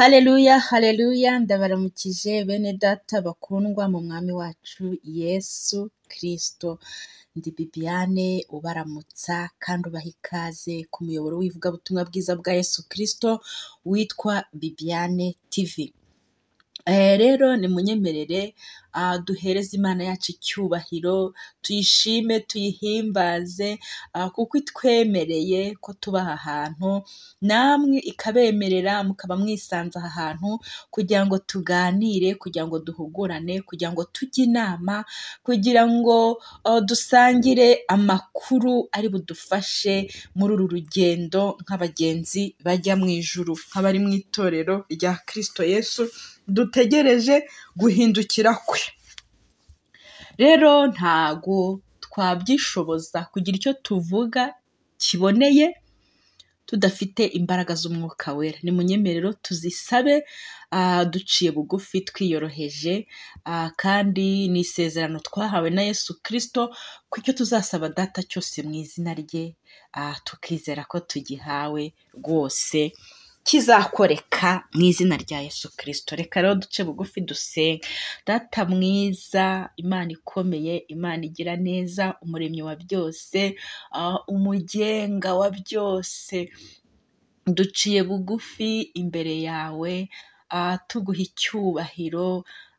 Haleluya, haleluya, ndabaramukije bene data bakundwa mu mwami wacu Yesu Kristo. Ndi Bibiane ubaramutsa kandi ubaha ikaze ku muyoboro w'ivugabutumwa bwiza bwa Yesu Kristo witwa Bibiane TV. Eh, rero nimunyemerere ah, duhereze Imana yacu icyubahiro, tuyishime, tuyihimbaze ah, kuko itwemereye ko tuba aha hantu, namwe ikabemerera mukaba mwisanze aha hantu kugira ngo tuganire, kugira ngo duhugurane, kugira ngo tujye inama, kugira ngo oh, dusangire amakuru ari budufashe muri uru rugendo nk'abagenzi bajya mu ijuru, nk'abari mu itorero rya Kristo Yesu. dutegereje guhindukira kwe rero ntago twabyishoboza kugira icyo tuvuga kiboneye tudafite imbaraga z'umwuka wera ni munyemerero tuzisabe ah, duciye bugufi twiyoroheje ah, kandi ni isezerano twahawe na yesu kirisito ko icyo tuzasaba data cyose mu izina rye ah, tukizera ko tugihawe rwose kizakoreka mu izina rya yesu kirisito reka rero duce bugufi dusenge data mwiza imana ikomeye imana igira neza umuremyi wa byose ah, umugenga wa byose duciye bugufi imbere yawe ah, tuguha icyubahiro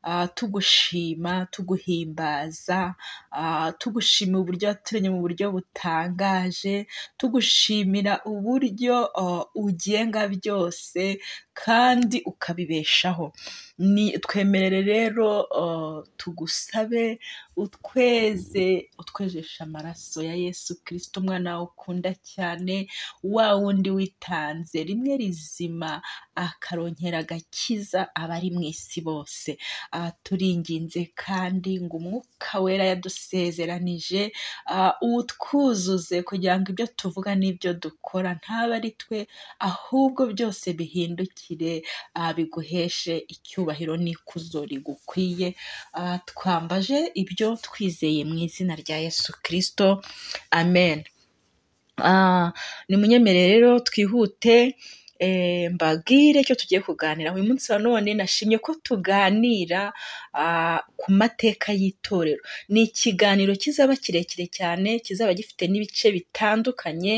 Ah, tugushima tuguhimbaza ah, tugushima uburyo waturemye mu buryo butangaje tugushimira uburyo oh, ugenga byose kandi ukabibeshaho ni twemerere rero tugusabe utweze utwejesha amaraso ya yesu kirisito umwana ukunda cyane wa wundi witanze rimwe rizima akarongera agakiza abari mu isi bose turinginze kandi ngo umwuka wera yadusezeranije utwuzuze kugira ngo ibyo tuvuga n'ibyo dukora ntabe ari twe ahubwo byose bihindukire kirekire ah, biguheshe icyubahiro n'ikuzo rigukwiye ah, twambaje ibyo twizeye mu izina rya yesu kirisito amen ah, ni munyemere rero twihute eh, mbabwire icyo tugiye kuganira uyu munsi wa none nashimye ko tuganira ku mateka y'itorero. Ni ikiganiro kizaba kirekire cyane, kizaba gifite n'ibice bitandukanye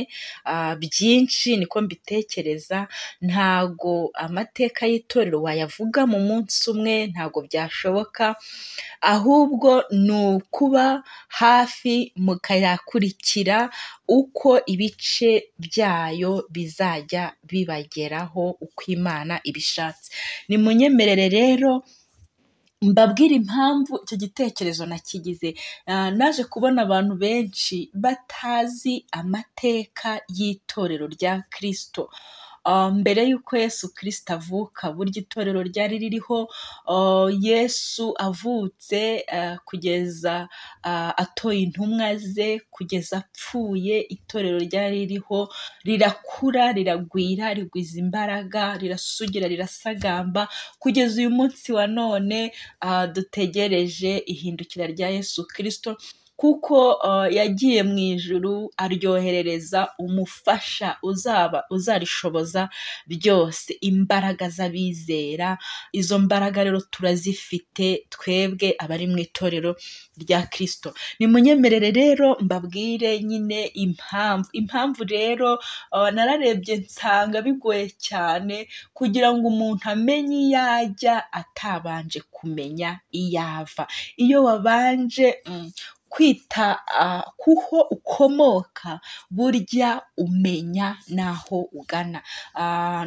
byinshi niko mbitekereza, ntago amateka y'itorero wayavuga mu munsi umwe ntago byashoboka, ahubwo ni ukuba hafi mukayakurikira uko ibice byayo bizajya bibageraho uko Imana ibishatse. Nimunyemerere rero Mbabwire impamvu icyo gitekerezo nakigize, ah, naje kubona abantu benshi batazi amateka y'itorero rya Kristo. Um, mbere y'uko Yesu Kristo avuka burya itorero ryari ririho uh, Yesu avutse uh, kugeza uh, atoye intumwa ze kugeza apfuye itorero ryari ririho rirakura riragwira rigwiza imbaraga rirasugira rirasagamba kugeza uyu munsi wa none dutegereje ihindukira rya Yesu kirisito kuko uh, yagiye mu ijuru aryoherereza umufasha uzaba uzarishoboza byose imbaraga z'abizera izo mbaraga rero turazifite twebwe abari mu itorero rya kirisito nimunyemerere rero mbabwire nyine impamvu impamvu rero uh, nararebye nsanga bigoye cyane kugira ngo umuntu amenye iyo ajya atabanje kumenya iyo ava iyo wabanje mm, kwita kuho ukomoka burya umenya n'aho ugana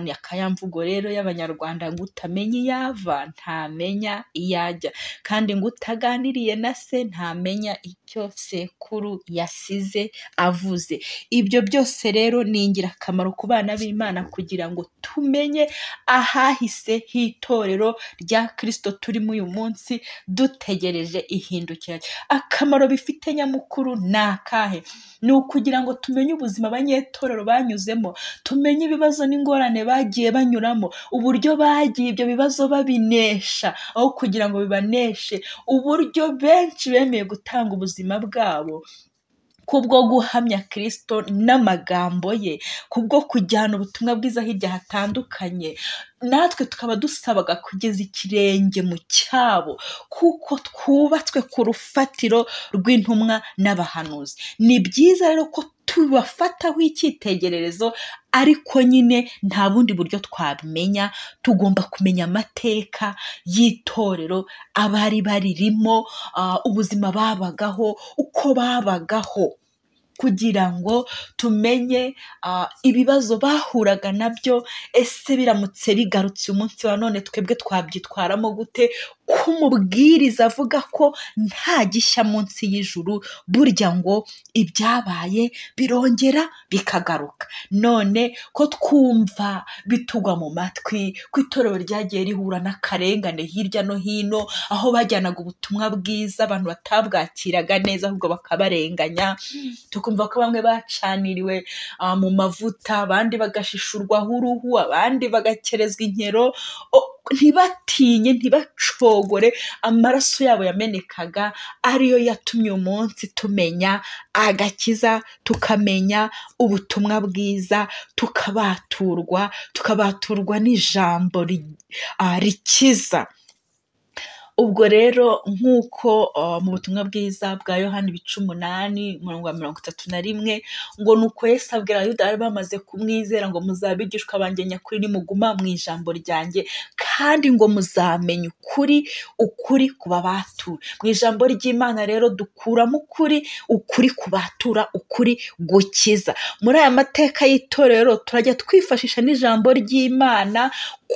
ni akayamvugo rero y'abanyarwanda ngo utamenya iyo ava ntamenya iyo ajya kandi ngo utaganiriye na se ntamenya icyo sekuru yasize avuze ibyo byose rero ni ingirakamaro ku bana b'imana kugira ngo tumenye ahahise h'itorero rya kirisito turimo uyu munsi dutegereje ihindukira akamaro bifite nyamukuru ni akahe ni ukugira ngo tumenye ubuzima abanyetorero banyuzemo tumenye ibibazo n'ingorane bagiye banyuramo uburyo bagiye ibyo bibazo babinesha aho kugira ngo bibaneshe uburyo benshi bemeye gutanga ubuzima bwabo kubwo guhamya kirisito n'amagambo ye kubwo kujyana ubutumwa bwiza hirya hatandukanye natwe tukaba dusabaga kugeza ikirenge mu cyabo kuko twubatswe ku rufatiro rw'intumwa n'abahanuzi ni byiza rero ko tubafataho icyitegererezo ariko nyine nta bundi buryo twabimenya tugomba kumenya amateka y'itorero abari baririmo ah, ubuzima babagaho uko babagaho kugira ngo tumenye ibibazo bahuraga nabyo ese biramutse bigarutse umunsi wa none twebwe twabyitwaramo gute k'umubwiriza avuga ko nta gishya munsi y'ijuru burya ngo ibyabaye birongera bikagaruka none ko twumva bitugwa mu matwi ko itorero ryagiye rihura n'akarengane hirya no hino aho bajyanaga ubutumwa bwiza abantu batabwakiraga neza ahubwo bakabarenganya tukumva ko bamwe bacaniriwe ah, mu mavuta abandi bagashishurwaho uruhu abandi bagakerezwa inkero ntibatinye ntibacogore amaraso yabo yamenekaga ariyo yatumye umunsi tumenya agakiza tukamenya ubutumwa bwiza tukabaturwa tukabaturwa n'ijambo ah, rikiza ubwo rero nk'uko mu butumwa bwiza bwa yohani ibice umunani umurongo wa mirongo itatu na rimwe ngo nuko Yesu abwira abayuda bamaze kumwizera ngo muzabe banjye nyakuri nimuguma mu ijambo ryanjye kandi ngo muzamenye ukuri ukuri kubabatuye mu ijambo ry'imana rero dukuramo ukuri ukuri kubatura ukuri gukiza muri aya mateka y'itorero turajya twifashisha n'ijambo ry'imana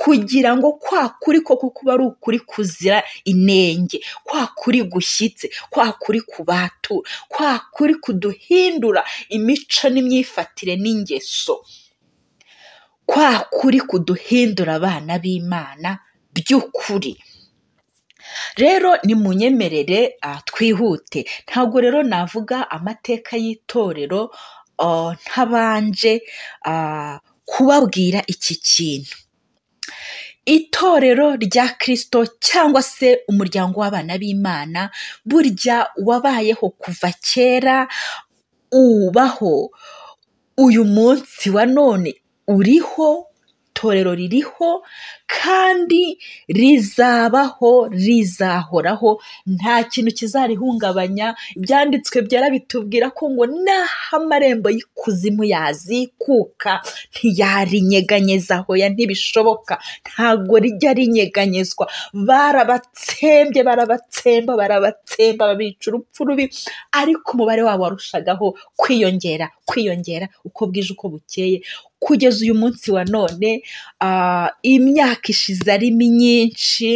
kugira ngo kwa kuri ko kuba ari ukuri kuzira inenge kwa kuri gushyitse kwa kuri kubatura kwa kuri kuduhindura imico n'imyifatire n'ingeso kwa kuri kuduhindura abana b'imana by'ukuri rero nimunyemerere ah, twihute ntabwo rero navuga amateka y'itorero ah, ntabanje ah, kubabwira iki kintu Itorero rya kirisito cyangwa se umuryango w'abana b'Imana, burya wabayeho kuva kera, ubaho, uyu munsi wa none uriho itorero ririho kandi rizabaho rizahoraho nta kintu kizarihungabanya ibyanditswe byera bitubwira ko ngo naho amarembo y'ikuzimu yazikuka ntiyarinyeganyeza ya ntibishoboka ntabwo rijya rinyeganyezwa barabatsembye barabatsemba barabatsemba babica urupfu rubi ariko umubare wabo warushagaho kwiyongera kwiyongera uko bwije uko bukeye kugeza uyu munsi wa none ah, imyaka ishize ari myinshi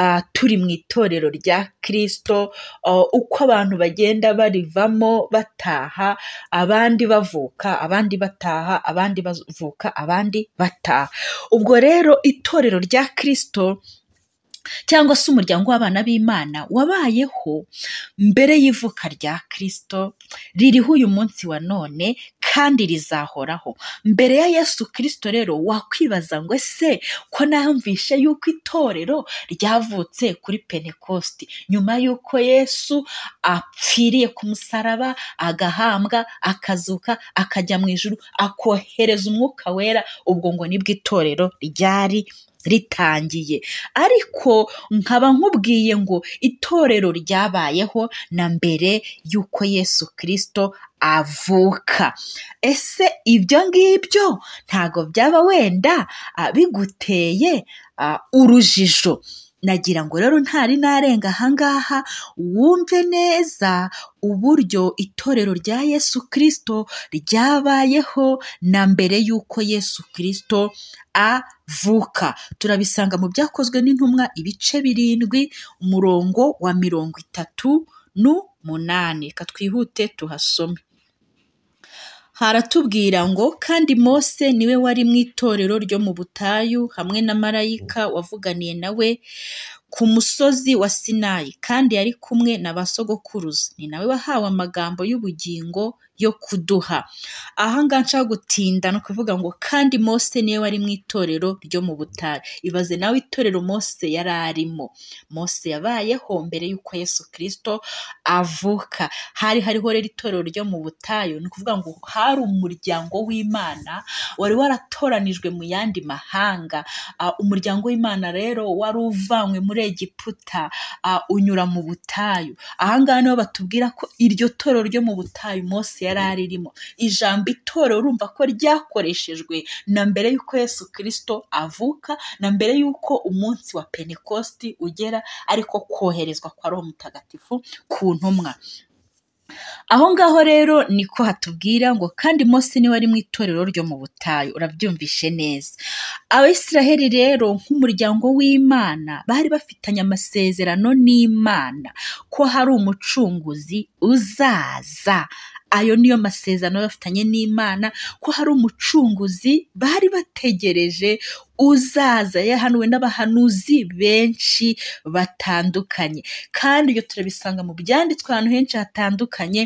ah, turi mu itorero rya kirisito ah, uko abantu bagenda barivamo bataha abandi bavuka abandi bataha abandi bavuka abandi bataha ubwo rero itorero rya kirisito cyangwa se umuryango w'abana b'imana wabayeho mbere y'ivuka rya kirisito ririho uyu munsi wa none kandi rizahoraho mbere ya yesu kirisito rero wakwibaza ngo se ko namvishe yuko itorero ryavutse kuri penekositi nyuma y'uko yesu apfiriye ku musaraba agahambwa akazuka akajya mu ijuru akohereza umwuka wera ubwo ngo nibwo itorero ryari ritangiye ariko nkaba nkubwiye ngo itorero ryabayeho na mbere y'uko yesu kirisito avuka ese ibyo ngibyo ntabwo byaba wenda ah, biguteye ah, urujijo nagira ngo rero ntari narenga ahangaha wumve neza uburyo itorero rya yesu kirisito ryabayeho na mbere y'uko yesu kirisito avuka turabisanga mu byakozwe n'intumwa ibice birindwi umurongo wa mirongo itatu n'umunani reka twihute tuhasome haratubwira ngo kandi mose niwe wari mu itorero ryo mu butayu hamwe na marayika wavuganiye nawe ku musozi wa sinayi kandi yari kumwe na ba sogokuruza ni nawe wahawe amagambo y'ubugingo yo kuduha ahanga ngaha nshaka gutinda ni kuvuga ngo kandi mose niwe wari mu itorero ryo mu butayu ibaze nawe itorero mose yari arimo mose yabayeho mbere y'uko yesu kirisito avuka hari hariho rero itorero ryo mu butayu ni ukuvuga ngo hari umuryango w'imana wari waratoranijwe mu yandi mahanga umuryango w'imana rero wari uvanywe muri egiputa unyura mu butayu aha ngaha niho batubwira ko iryo torero ryo mu butayu mose yari aririmo ijambo itorero urumva ko ryakoreshejwe na mbere y'uko yesu kirisito avuka na mbere y'uko umunsi wa pentecosti ugera ariko koherezwa kwa roho mutagatifu ku ntumwa aho ngaho rero niko hatubwira ngo kandi Mose niwe ari mu itorero ryo mu butayu urabyumvishe neza abisiraheli rero nk'umuryango w'imana bari bafitanye amasezerano n'imana ko hari umucunguzi uzaza ayo niyo masezerano bafitanye n'imana ko hari umucunguzi bari bategereje uzaza yahanuwe n'abahanuzi benshi batandukanye kandi ibyo turabisanga mu byanditswe ahantu henshi hatandukanye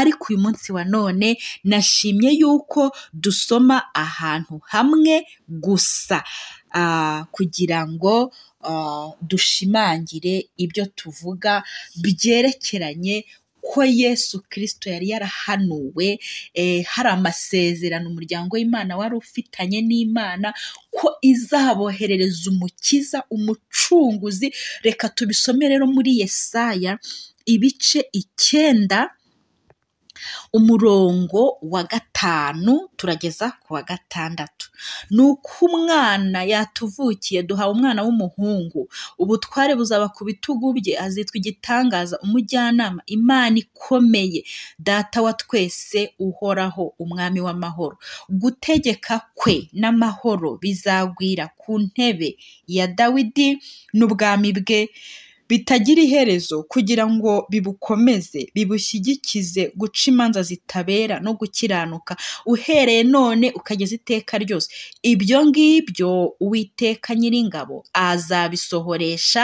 ariko uyu munsi wa none nashimye yuko dusoma ahantu hamwe gusa ah, kugira ngo ah, dushimangire ibyo tuvuga byerekeranye kuko yesu kirisito yari yarahanuwe eh, hari amasezerano umuryango w'imana wari ufitanye n'imana ko izaboherereza umukiza umucunguzi reka tubisome rero muri yesaya ibice icyenda umurongo wa gatanu turageza ku wa gatandatu ni uko umwana yatuvukiye duhawe umwana w'umuhungu ubutware buzaba ku bitugu bye azitwa igitangaza umujyanama imana ikomeye data wa twese uhoraho umwami w'amahoro gutegeka kwe n'amahoro bizagwira ku ntebe ya dawidi n'ubwami bwe bitagira iherezo kugira ngo bibukomeze bibushyigikize guca imanza zitabera no gukiranuka uhereye none ukageza iteka ryose ibyo ngibyo uwiteka nyiringabo azabisohoresha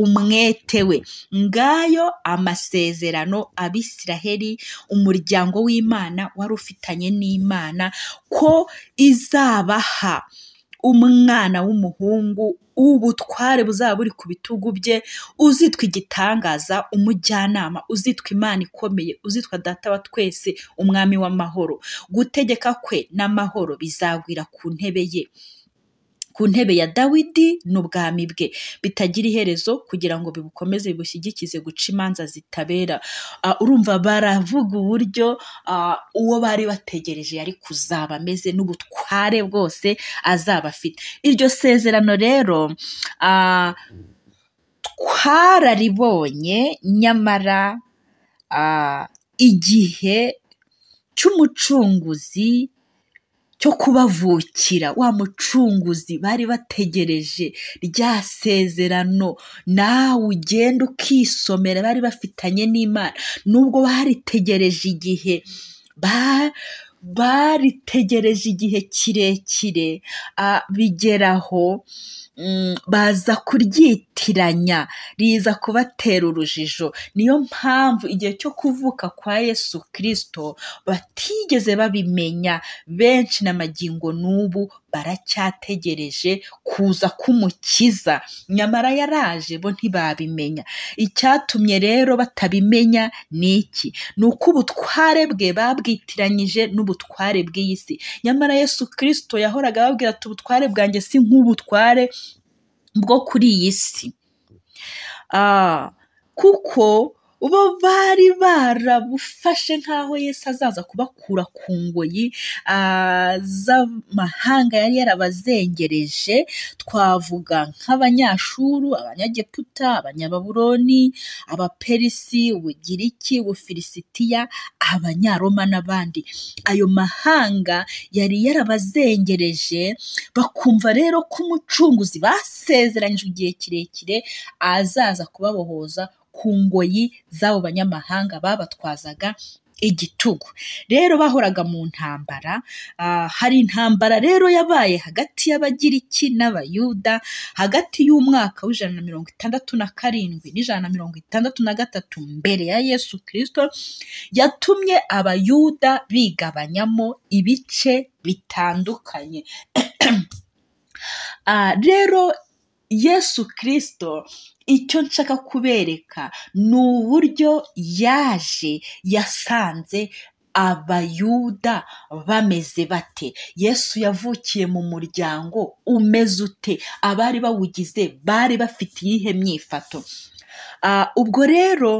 umwete we ngayo amasezerano abisiraheli umuryango w'imana wari ufitanye n'imana ko izabaha umwana w'umuhungu w'ubutware buzaba buri ku bitugu bye, uzitwa igitangaza, umujyanama, uzitwa Imana ikomeye, uzitwa data wa twese, umwami w'amahoro, gutegeka kwe n'amahoro bizagwira ku ntebe ye. ku ntebe ya dawidi n'ubwami bwe bitagira iherezo kugira ngo bibukomeze bibushyigikize guca imanza zitabera ah, urumva baravuga uburyo ah, uwo bari bategereje yari kuzaba ameze n'ubutware bwose azaba afite iryo sezerano rero ah, twararibonye nyamara igihe cy'umucunguzi cyo kubavukira wa mucunguzi bari bategereje rya sezerano nawe ugenda ukisomera bari bafitanye n'imana nubwo baritegereje igihe baritegereje igihe kirekire bigeraho Mm, baza kuryitiranya riza kubatera urujijo niyo mpamvu igihe cyo kuvuka kwa yesu kirisito batigeze babimenya benshi n'amagingo n'ubu baracyategereje kuza k'umukiza nyamara yaraje bo ntibabimenya icyatumye rero batabimenya ni iki ni uko ubutware bwe babwitiranyije n'ubutware bw'iyi si nyamara yesu kirisito yahoraga ababwira ati ubutware bwanjye si nk'ubutware bwo kuri iyi si ah, kuko bo bari barabufashe nk'aho Yesu azaza kubakura ku ngoyi ah, z'amahanga yari yarabazengereje twavuga nk'abanyashuru abanyageputa abanyababuroni abaperisi ubugiriki ubufilisitiya abanyaroma n'abandi ayo mahanga yari yarabazengereje bakumva rero ko umucunguzi basezeranyije igihe kirekire azaza kubabohoza ku ngoyi z'abo banyamahanga babatwazaga igitugu rero bahoraga mu ntambara ah, hari intambara rero yabaye hagati y'abagiriki n'abayuda hagati y'umwaka w'ijana na mirongo itandatu na karindwi n'ijana na mirongo itandatu na gatatu mbere ya yesu kirisito yatumye abayuda bigabanyamo ibice bitandukanye ah, rero yesu kirisito icyo nshaka kubereka ni uburyo yaje yasanze abayuda bameze bate yesu yavukiye mu muryango umeze ute abari bawugize bari bafite iyihe myifato ah, ubwo rero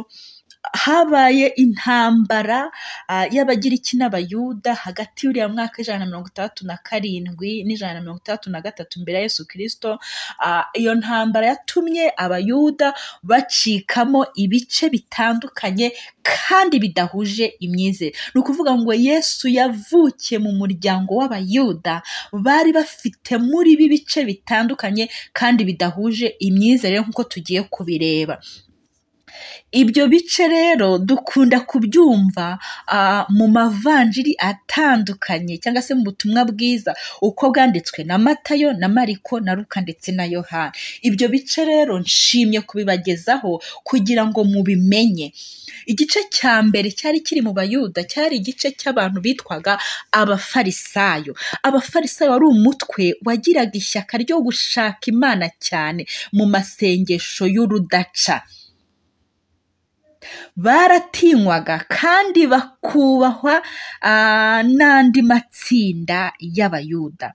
habaye intambara ah, y'abagiriki n'abayuda hagati y'uriya mwaka ijana na mirongo itandatu na karindwi n'ijana na mirongo itandatu na gatatu mbere ya Yesu Kristo, ah, iyo ntambara yatumye abayuda bacikamo ibice bitandukanye kandi bidahuje imyizerere. Ni ukuvuga ngo Yesu yavukiye mu muryango w'abayuda bari bafite muri bi bice bitandukanye kandi bidahuje imyizerere nk'uko tugiye kubireba. Ibyo bice rero dukunda kubyumva mu mavanjiri atandukanye cyangwa se mu butumwa bwiza uko bwanditswe na Matayo na Mariko na Luka ndetse na Yohana. Ibyo bice rero nshimye kubibagezaho kugira ngo mubimenye. Igice cya mbere cyari kiri mu bayuda cyari igice cy'abantu bitwaga abafarisayo. Abafarisayo wari umutwe wagiraga ishyaka ryo gushaka Imana cyane mu masengesho y'urudaca. baratinywaga kandi bakubahwa n'andi matsinda y'abayuda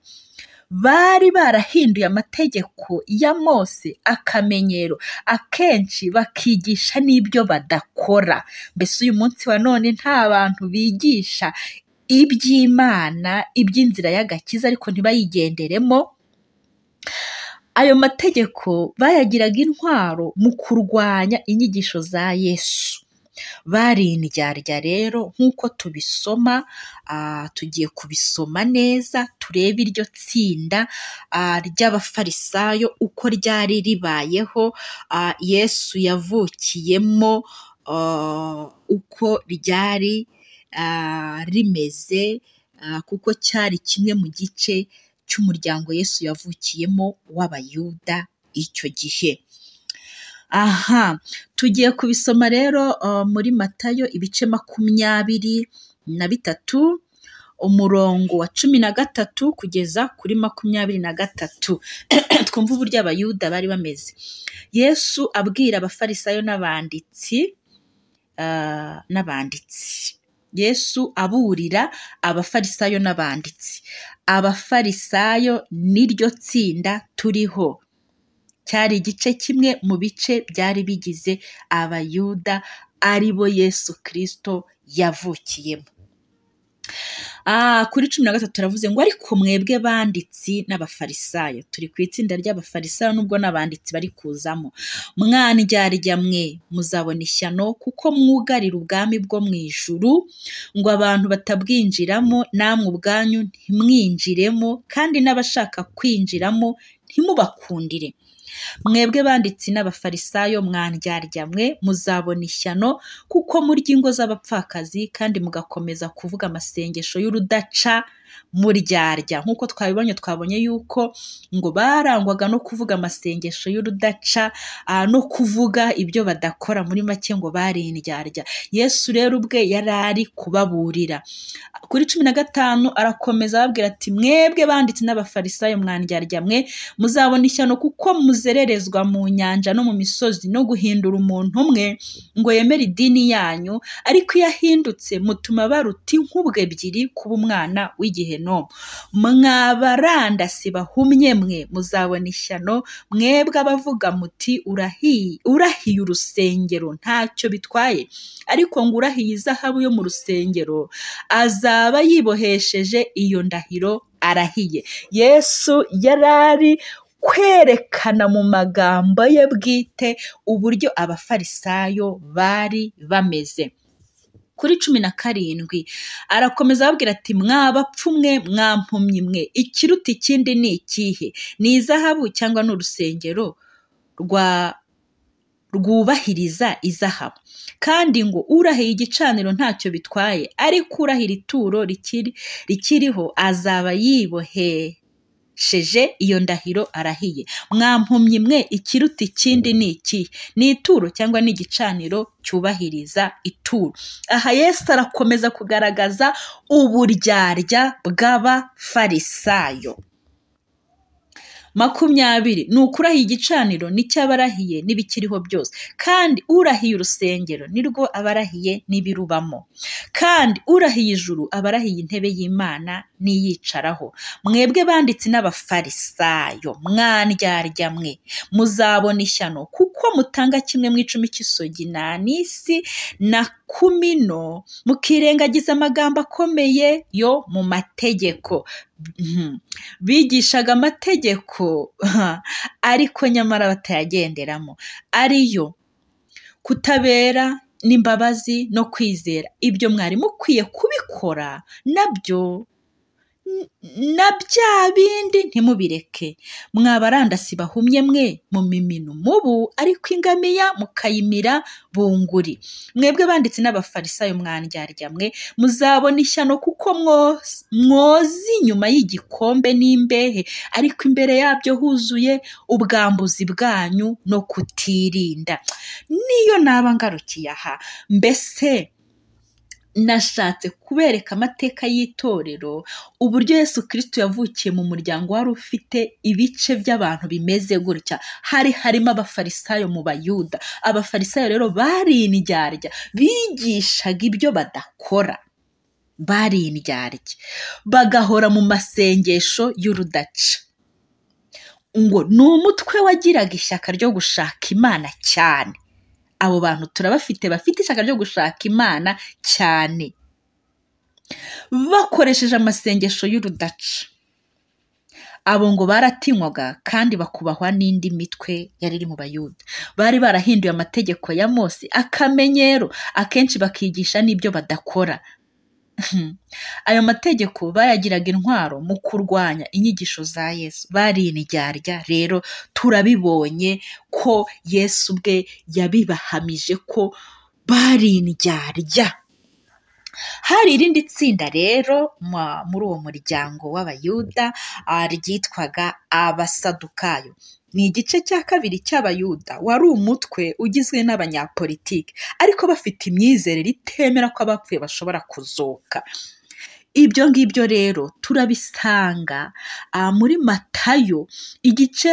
bari barahinduye amategeko ya mose akamenyero akenshi bakigisha n'ibyo badakora mbese uyu munsi wa none nta bantu bigisha iby'imana iby'inzira y'agakiza ariko ntibayigenderemo ayo mategeko bayagiraga intwaro mu kurwanya inyigisho za yesu bari indyarya rero nk'uko tubisoma tugiye kubisoma neza turebe iryo tsinda ry'abafarisayo uko ryari ribayeho yesu yavukiyemo uko ryari rimeze kuko cyari kimwe mu gice cy'umuryango Yesu yavukiyemo w'Abayuda icyo gihe. Aha tugiye kubisoma rero uh, muri Matayo ibice makumyabiri na bitatu umurongo wa cumi na gatatu kugeza kuri makumyabiri na gatatu twumva uburyo abayuda bari bameze yesu abwira abafarisayo n'abanditsi uh, n'abanditsi yesu aburira abafarisayo n'abanditsi abafarisayo n'iryo tsinda turiho cyari igice kimwe mu bice byari bigize abayuda ari bo yesu kirisito yavukiyemo Ah, kuri cumi na gatatu aravuze ngo ariko mwebwe banditsi n'abafarisayo turi ku itsinda ry'abafarisayo nubwo n'abanditsi bari kuzamo mwana ijya mwe muzabona ishyano kuko mwugarira ubwami bwo mu ijuru ngo abantu batabwinjiramo namwe ubwanyu ntimwinjiremo kandi n'abashaka kwinjiramo ntimubakundire mwebwe banditsi n'abafarisayo mwandyarya mwe muzabona ishyano kuko murya ingo z'abapfakazi kandi mugakomeza kuvuga amasengesho y'urudaca muryarya nk'uko twabibonye twabonye yuko ngo barangwaga no kuvuga amasengesho y'urudaca ah, no kuvuga ibyo badakora muri make ngo bari indyarya yesu rero ubwe yari ari kubaburira kuri cumi na gatanu arakomeza ababwira ati mwebwe banditse n'abafarisayo mwandyarya mwe muzabona ishyano kuko muzererezwa mu nyanja no mu misozi no guhindura umuntu umwe ngo yemere idini yanyu ariko iyo ahindutse mutuma baruta inkubwe ebyiri kuba umwana w'igihe no, mwa barandasi bahumye mwe muzabona ishyano mwebwe abavuga muti urahiye urahiye urusengero ntacyo bitwaye ariko ngo urahiye izahabu yo mu rusengero azaba yibohesheje iyo ndahiro arahiye yesu yari ari kwerekana mu magambo ye bwite uburyo abafarisayo bari bameze kuri cumi na karindwi arakomeza ababwira ati mwa bapfu imwe mwa ikiruta ikindi ni ikihe ni izahabu cyangwa ni urusengero rwa rwubahiriza izahabu kandi ngo urahiye igicaniro ntacyo bitwaye ariko urahira ituro rikiriho azaba yiboheye sheje iyo ndahiro arahiye mwampumyi mwe ikiruta ikindi ni ikihe ni ituro cyangwa ni igicaniro cyubahiriza ituro aha yesu arakomeza kugaragaza uburyarya bw'abafarisayo makumyabiri ni ukurahiye igicaniro n'icy'abarahiye n'ibikiriho byose kandi urahiye urusengero nirwo abarahiye n'ibirubamo kandi urahiye ijuru abarahiye intebe y'imana n'iyicaraho mwebwe banditsi n'abafarisayo mwandyarya mwe muzabona ishyano kuko mutanga kimwe mu icumi cy'isogi nisi na kumino mukirengagiza amagambo akomeye yo mu mategeko mhm. bigishaga amategeko ariko nyamara batayagenderamo ariyo kutabera n'imbabazi no kwizera ibyo mwari mukwiye kubikora nabyo na bya bindi ntimubireke mwa bahumye mwe mumimina umubu ariko ingamiya mukayimira bunguri mwebwe banditse n'abafarisayo mwandyarya mwe muzabona ishyano kuko mwozi inyuma y'igikombe n'imbehe ariko imbere yabyo huzuye ubwambuzi bwanyu no kutirinda niyo naba ngarukiye aha mbese nashatse kubereka amateka y'itorero uburyo Yesu Kristo yavukiye mu muryango wari ufite ibice by'abantu bimeze gutya hari harimo abafarisayo mu bayuda abafarisayo rero bari indyarya bigishaga ibyo badakora bari indyarya bagahora mu masengesho y'urudaca ngo ni umutwe wagiraga ishyaka ryo gushaka imana cyane abo bantu turabafite bafite ishyaka ryo gushaka imana cyane bakoresheje amasengesho y'urudaca abo ngo baratinywaga kandi bakubahwa n'indi mitwe yari iri mu bayuda bari barahinduye amategeko ya Mose akamenyero akenshi bakigisha n'ibyo badakora Ayo mategeko bayagiraga intwaro mu kurwanya inyigisho za Yesu. Bari iniryarya rero turabibonye ko Yesu ubwe yabibahamije ko bari indyarya. hari irindi tsinda rero muri uwo muryango w'abayuda ah, ryitwaga abasadukayo ni igice cya kabiri cy'abayuda wari umutwe ugizwe n'abanyapolitiki ariko bafite imyizerere itemera ko abapfuye bashobora kuzuka ibyo ngibyo rero turabisanga ah, muri matayo igice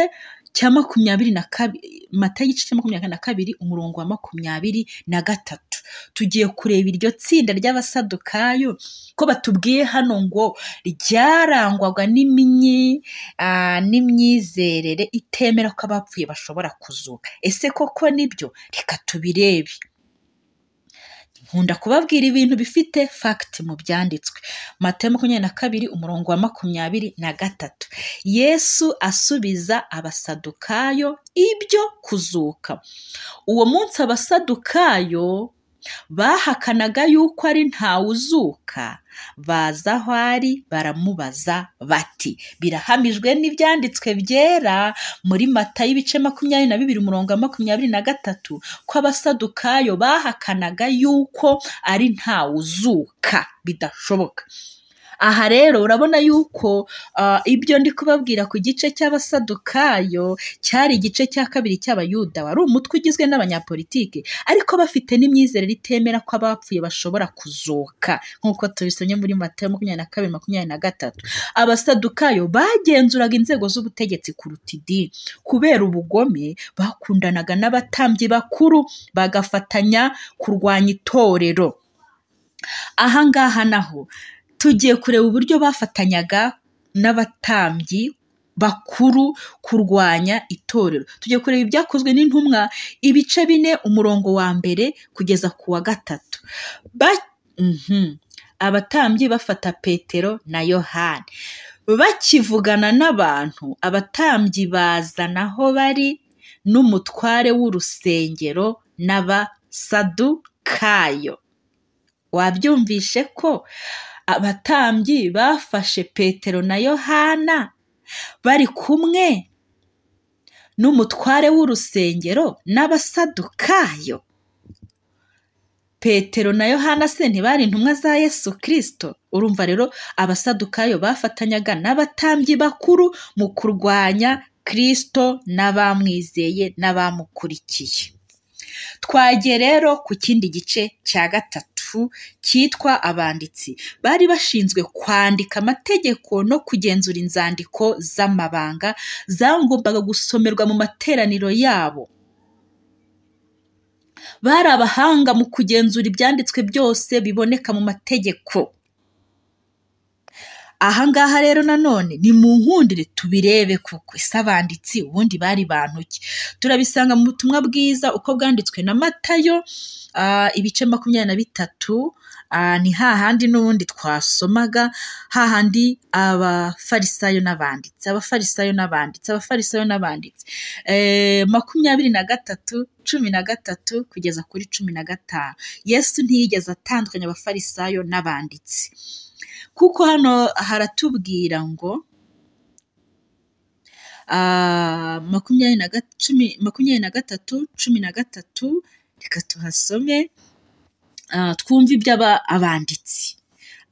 cya makumyabiri na kabiri matayo igice cya makumyabiri na kabiri umurongo wa makumyabiri na gatatu tugiye kureba iryo tsinda ry'abasadukayo ko batubwiye hano ngo ryarangwaga n'iminyi n'imyizerere itemera ko abapfuye bashobora kuzuka ese koko nibyo reka tubirebe nkunda kubabwira ibintu bifite fagiti mu byanditswe mata makumyabiri na kabiri umurongo wa makumyabiri na gatatu yesu asubiza abasadukayo ibyo kuzuka uwo munsi abasadukayo Bahakanaga yuko ari ntawe uzuka, baza aho ari baramubaza bati birahamijwe n'ibyanditswe byera muri mata y'ibice makumyabiri na bibiri umurongo wa makumyabiri na gatatu ko abasadukayo bahakanaga yuko ari ntawe uzuka bidashoboka. aha rero urabona yuko ah, ibyo ndi kubabwira ku gice cy'abasadukayo cyari igice cya kabiri cy'abayuda wari umutwe ugizwe n'abanyapolitiki ariko bafite n'imyizerere itemera ko abapfuye bashobora kuzuka nk'uko tubisomye muri matayo makumyabiri na kabiri makumyabiri na gatatu abasadukayo bagenzuraga inzego z'ubutegetsi kuruta idini kubera ubugome bakundanaga n'abatambyi bakuru bagafatanya kurwanya itorero aha naho tugiye kureba uburyo bafatanyaga n'abatambyi bakuru kurwanya itorero tugiye kureba ibyakozwe n'intumwa ibice bine umurongo wa mbere kugeza ku wa gatatu mhm, abatambyi bafata petero na yohani bakivugana n'abantu abatambyi bazana aho bari n'umutware w'urusengero n'abasadukayo wabyumvishe ko abatambyi bafashe petero na yohana bari kumwe n'umutware w'urusengero n'abasadukayo petero na yohana se ntibari intumwa za yesu kirisito urumva rero abasadukayo bafatanyaga n'abatambyi bakuru mu kurwanya kirisito n'abamwizeye n'abamukurikiye twagiye rero ku kindi gice cya gatatu Yosefu cyitwa abanditsi bari bashinzwe kwandika amategeko no kugenzura inzandiko z'amabanga zagombaga gusomerwa mu materaniro yabo bari abahanga mu kugenzura ibyanditswe byose biboneka mu mategeko aha ngaha rero nanone ni mu nkundire tubirebe kuko ese abanditsi ubundi bari bantu ki turabisanga mu butumwa bwiza uko bwanditswe na matayo Ah, ibice makumyabiri na bitatu ah, ni hahandi n'ubundi twasomaga hahandi abafarisayo n'abanditsi abafarisayo n'abanditsi abafarisayo n'abanditsi eh, makumyabiri na gatatu cumi na gatatu kugeza kuri cumi na gatanu yesu ntiyigeze atandukanya abafarisayo n'abanditsi kuko hano haratubwira ngo ah, makumyabiri na gatatu cumi na gatatu reka tuhasome ah, twumve ibyo abanditsi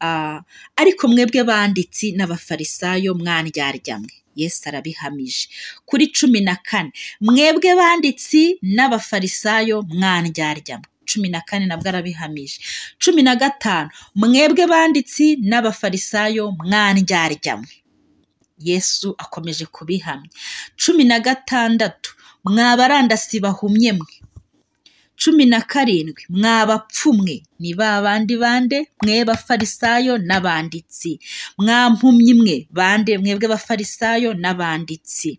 ah, ariko mwebwe banditsi n'abafarisayo mwandyarya Yesu arabihamije kuri cumi na kane mwebwe banditsi n'abafarisayo mwandyaryamu cumi na kane nabwo arabihamije cumi na gatanu mwebwe banditsi n'abafarisayo mwandyaryamu yesu akomeje kubihamya cumi na gatandatu mwabarandasi bahumye mwe cumi na karindwi mwa bapfumwe ni ba bandi bande mwe bafarisayo n'abanditsi mwa mpumyi mwe bande mwebwe bafarisayo n'abanditsi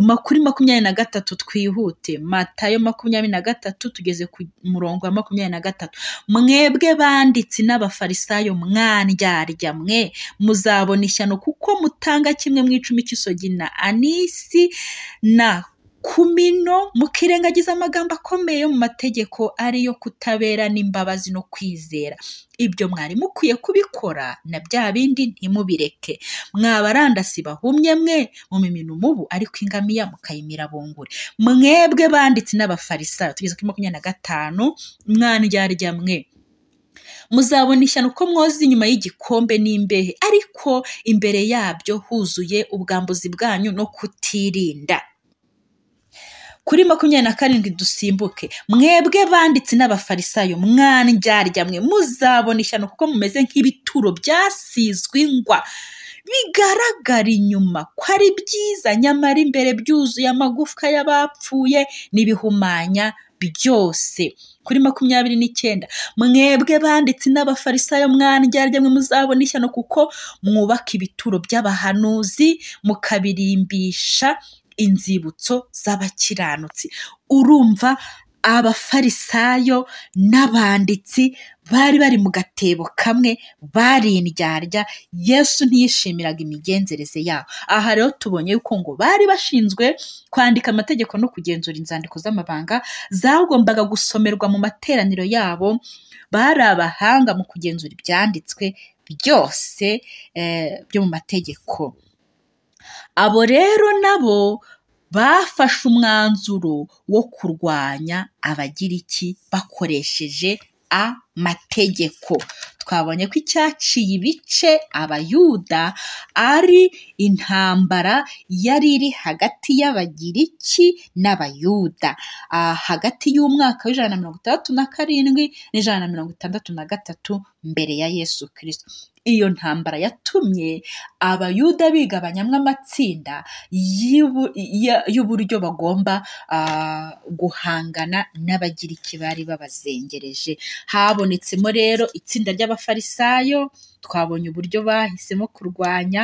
makuru makumyabiri na gatatu twihute matayo makumyabiri na gatatu tugeze ku murongo wa makumyabiri na gatatu mwebwe banditsi n'abafarisayo mwandyarya mwe muzabona ishyano kuko mutanga kimwe mu icumi cy'isogi anisi na ku mino mukirengagiza amagambo akomeye yo mu mategeko ariyo kutabera n'imbabazi no kwizera ibyo mwari mukwiye kubikora na bya bindi ntimubireke mwabarandasi bahumye mwe mumimina umubu ariko ingamiya mukayimira bunguri mwebwe banditsi n'abafarisayo tugeze kuri makumyabiri na gatanu mwandyarya mwe muzabona ishyano uko mwoza inyuma y'igikombe n'imbehe ariko imbere yabyo huzuye ubwambuzi bwanyu no kutirinda kuri makumyabiri na karindwi dusimbuke mwebwe banditsi n'abafarisayo mwandyarya mwe muzabona ishyano kuko mumeze nk'ibituro byasizwe ingwa bigaragara inyuma ko ari byiza nyamara imbere byuzuye amagufwa y'abapfuye n'ibihumanya byose kuri makumyabiri n'icyenda mwebwe banditsi n'abafarisayo mwandyarya mwe muzabona ishyano kuko mwubaka ibituro by'abahanuzi mukabirimbisha inzibutso z'abakiranutsi urumva abafarisayo n'abanditsi bari bari mu gatebo kamwe bari indyarya yesu ntiyishimiraga imigenzereze yabo aha rero tubonye yuko ngo bari bashinzwe kwandika amategeko no kugenzura inzandiko z'amabanga zagombaga gusomerwa mu materaniro yabo bari abahanga mu kugenzura ibyanditswe byose eh, byo mu mategeko Abo rero nabo bafashe umwanzuro wo kurwanya abagiriki bakoresheje amategeko. Twabonye ko icyaciye ibice abayuda ari intambara yari iri hagati y'abagiriki n'abayuda, ah, hagati y'umwaka w'ijana na mirongo itandatu na karindwi n'ijana na mirongo itandatu na gatatu mbere ya Yesu Kirisitu. iyo ntambara yatumye abayuda bigabanyamo amatsinda y'uburyo bagomba guhangana n'abagiriki bari babazengereje habonetsemo rero itsinda ry'abafarisayo twabonye uburyo bahisemo kurwanya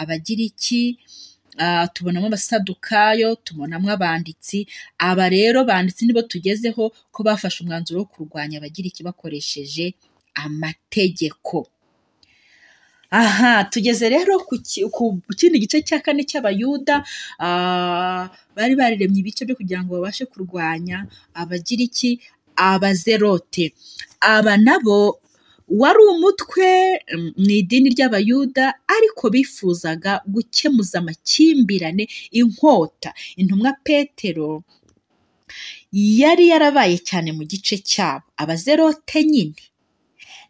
abagiriki tubonamo abasadukayo tubonamo abanditsi aba rero banditsi nibo tugezeho ko bafashe umwanzuro wo kurwanya abagiriki bakoresheje amategeko aha tugeze rero ku kindi gice cya kane cy'abayuda ah, bari bariremye ibice byo kugira ngo babashe kurwanya abagiriki abazerote aba nabo wari umutwe mm, mu idini ry'abayuda ariko bifuzaga gukemuza amakimbirane inkota intumwa petero yari yarabaye cyane mu gice cyabo abazerote nyine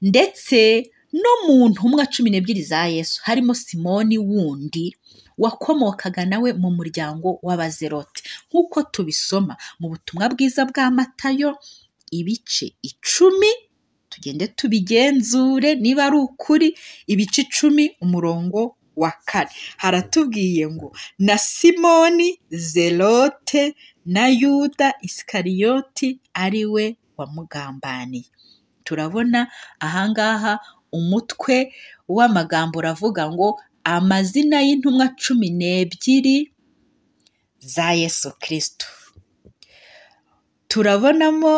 ndetse no mu ntumwa cumi n'ebyiri za yesu harimo simoni wundi wakomokaga nawe mu muryango w'abazerote nk'uko tubisoma mu butumwa bwiza bwa matayo ibice icumi tugende tubigenzure niba ari ukuri ibice icumi umurongo wa kane haratubwiye ngo na simoni zerote na yuda isikariyoti ari we wamugambaniye turabona ahangaha umutwe w'amagambo uravuga ngo amazina y'intumwa cumi n'ebyiri za Yesu kirisito turabonamo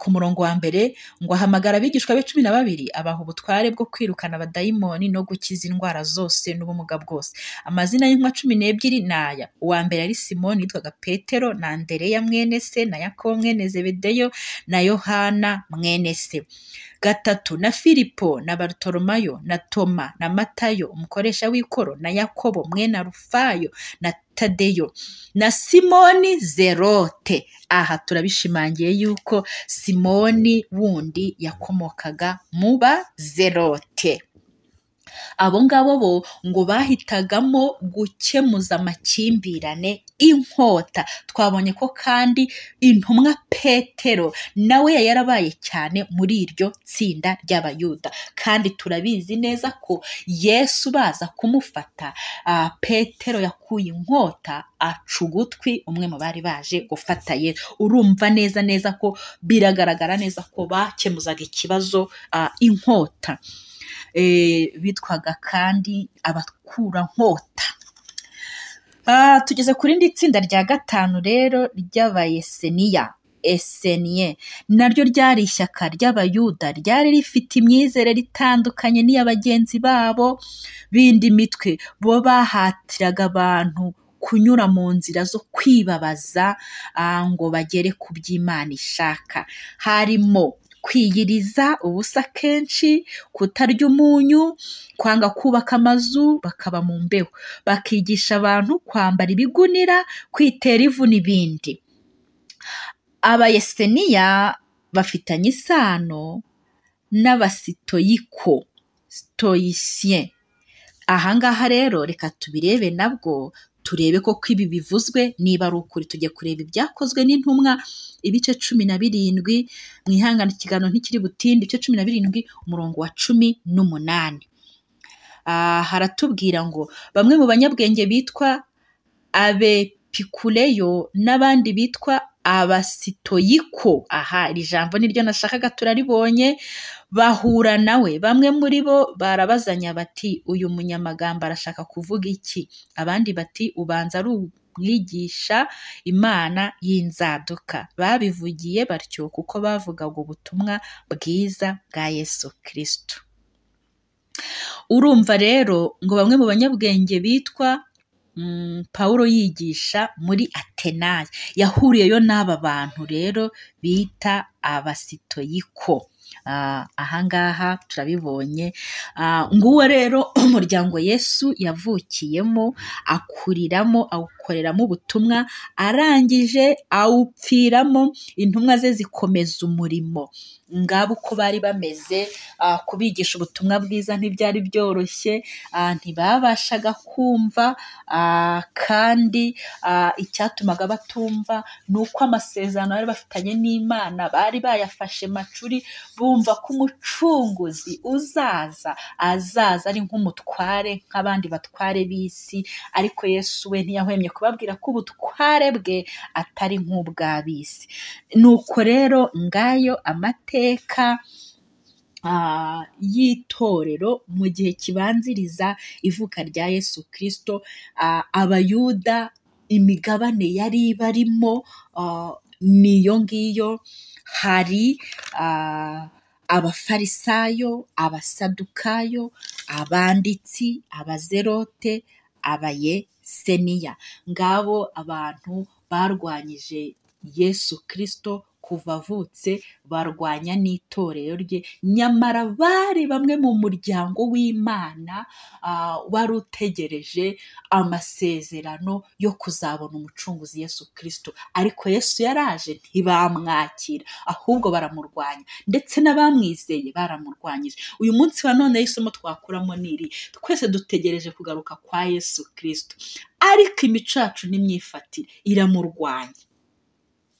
ku murongo wa mbere ngo ahamagara abigishwa be cumi na babiri abaha ubutware bwo kwirukana abadayimoni no gukiza indwara zose n'ubumuga bwose amazina y'inka cumi n'ebyiri ni aya uwa mbere ari simoni yitwaga petero na andereya mwene se na yakobo mwene zebedeyo na yohana mwene se gatatu na filipo na barutolomayo na toma na matayo umukoresha w'ikoro na yakobo mwene rufayo na tadeyo na simoni zerote aha turabishimangiye yuko simoni wundi yakomokaga mu ba zerote abo ngabo bo ngo bahitagamo gukemuza amakimbirane inkota twabonye ko kandi intumwa petero nawe yari yarabaye cyane muri iryo tsinda ry'abayuda kandi turabizi neza ko yesu baza kumufata petero yakuye inkota aca ugutwi umwe mu bari baje gufata yesu urumva neza neza ko biragaragara neza ko bakemuzaga ikibazo inkota Eh, bitwaga kandi abakurankota ah, tugeze kuri rindi tsinda rya gatanu rero ry'abayeseniya eseniye naryo ryari ishyaka ry'abayuda ryari rifite imyizere itandukanye n'iya bagenzi babo bindi mitwe bo bahatiraga abantu kunyura mu nzira zo kwibabaza ah, ngo bagere ku by'imana ishaka harimo kwiyiriza ubusa kenshi, kutarya umunyu, kwanga kubaka amazu bakaba mu mbeho, bakigisha abantu kwambara ibigunira, kwitera ivu n'ibindi. Abayeseniya bafitanye isano n'abasitoyiko (stoïciens). Aha rero reka tubirebe nabwo turebe koko ibi bivuzwe niba ari ukuri tujya kureba ibyakozwe n'intumwa ibice cumi na birindwi mu ihangana ikiganiro ntikiri butinde ibice cumi na birindwi umurongo wa cumi n'umunani ah, haratubwira ngo bamwe mu banyabwenge bitwa abepikureyo n'abandi bitwa abasitoyiko aha iri jambo niryo nashakaga turaribonye bahura nawe bamwe muri bo barabazanya bati uyu munyamagambo arashaka kuvuga iki abandi bati ubanza ari umwigisha imana y'inzaduka babivugiye batyo kuko bavugaga ubutumwa bwiza bwa yesu kirisito urumva rero ngo bamwe mu banyabwenge bitwa Mm, pawulo yigisha muri atenayi yahuriyeyo n'aba bantu rero bita abasitoyiko. Ah, aha ngaha turabibonye ah, nguwo rero umuryango yesu yavukiyemo akuriramo awukoreramo ubutumwa arangije awupfiramo intumwa ze zikomeza umurimo ngabo uko bari bameze ah, kubigisha ubutumwa bwiza ntibyari byoroshye ntibabashaga kumva kandi icyatumaga batumva ni uko amasezerano bari bafitanye n'imana bari bayafashe macuri bumva ko umucunguzi uzaza azaza ari nk'umutware nk'abandi batware b'isi ariko Yesu we ntiyahwemye kubabwira ko ubutware bwe atari nk'ubw'ab'isi nuko rero ngayo amateka y'itorero mu gihe kibanziriza ivuka rya Yesu kirisito abayuda imigabane yari ibarimo ni iyo ngiyo hari ah, abafarisayo, abasadukayo, abanditsi, abazerote, abayeseniya. Ngabo abantu barwanyije Yesu Kristo kuva avutse barwanya n'itorero rye nyamara bari bamwe mu muryango w'imana ah, wari utegereje amasezerano yo kuzabona umucunguzi Yesu kirisito ariko Yesu yaraje ntibamwakira ahubwo baramurwanya ndetse n'abamwizeye baramurwanyije uyu munsi wa none isomo twakuramo n'iri twese dutegereje kugaruka kwa Yesu kirisito ariko imico yacu n'imyifatire iramurwanya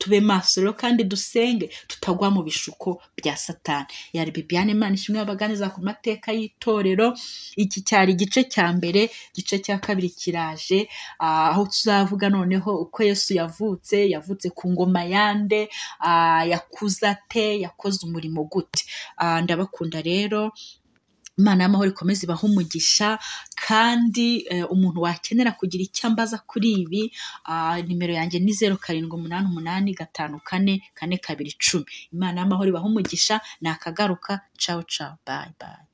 tube maso rero kandi dusenge tutagwa mu bishuko bya satani yari bibiyane imana ishimwe babaganiza ku mateka y'itorero iki cyari igice cya mbere igice cya kabiri kiraje ah, aho tuzavuga noneho uko yesu yavutse yavutse ku ngoma yande ah, yakuze ate yakoze umurimo gute ah, ndabakunda rero imana y'amahoro ikomeze ibahe umugisha kandi eh, umuntu wakenera kugira icyo ambaza kuri ibi ah, nimero yanjye ni zeru karindwi umunani umunani gatanu kane kane kabiri icumi imana y'amahoro ibahe umugisha nakagaruka cawu cawu bayi bayi